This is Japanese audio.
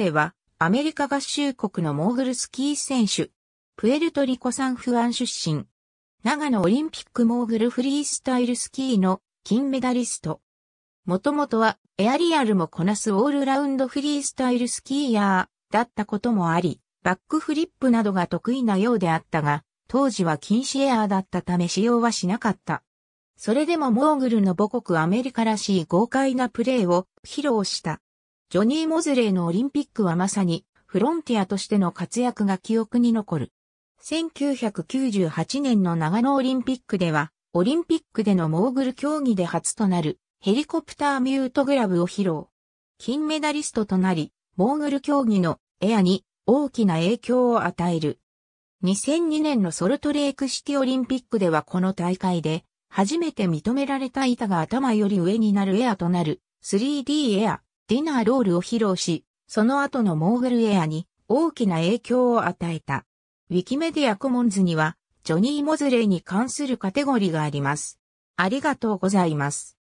テは、アメリカ合衆国のモーグルスキー選手。プエルトリコサンフアン出身。長野オリンピックモーグルフリースタイルスキーの金メダリスト。もともとはエアリアルもこなすオールラウンドフリースタイルスキーヤーだったこともあり、バックフリップなどが得意なようであったが、当時は禁止エアーだったため使用はしなかった。それでもモーグルの母国アメリカらしい豪快なプレーを披露した。ジョニー・モズレーのオリンピックはまさにフロンティアとしての活躍が記憶に残る。1998年の長野オリンピックでは、オリンピックでのモーグル競技で初となるヘリコプターミュートグラブを披露。金メダリストとなり、モーグル競技のエアに大きな影響を与える。2002年のソルトレーク式オリンピックではこの大会で初めて認められた板が頭より上になるエアとなる 3D エアディナーロールを披露し、その後のモーグルエアに大きな影響を与えた。ウィキメディアコモンズには、ジョニー・モズレイに関するカテゴリーがあります。ありがとうございます。